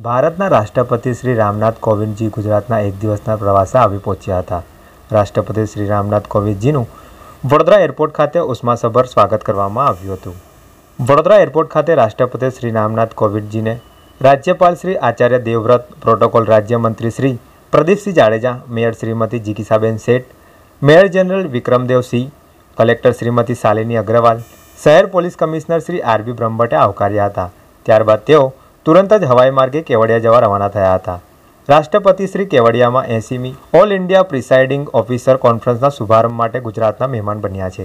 ભારતના રાષ્ટ્રપતિ શ્રી રામનાથ કોવિંદજી ગુજરાતના એક દિવસના પ્રવાસે આવી પહોંચ્યા હતા રાષ્ટ્રપતિ શ્રી રામનાથ કોવિંદજીનું વડોદરા એરપોર્ટ ખાતે ઉષ્માસભર સ્વાગત કરવામાં આવ્યું હતું વડોદરા એરપોર્ટ ખાતે રાષ્ટ્રપતિ શ્રી રામનાથ કોવિંદજીને રાજ્યપાલ શ્રી આચાર્ય દેવવ્રત પ્રોટોકોલ રાજ્યમંત્રી Shri Pradipsinh Jadeja mayor Shrimati Jigishaben Sheth major general Vikramdev Singh collector Shrimati Shalini Agrawal શહેર પોલીસ કમિશનર શ્રી આરબી બ્રહ્મભટ્ટે આવકાર્યા હતા ત્યારબાદ તેઓ તુરંત જ હવાઈ માર્ગે કેવડિયા જવા રવાના થયા હતા રાષ્ટ્રપતિ શ્રી કેવડિયામાં એસીમી ઓલ ઇન્ડિયા પ્રિસાઇડિંગ ઓફિસર કોન્ફરન્સના શુભારંભ માટે ગુજરાતના મહેમાન બન્યા છે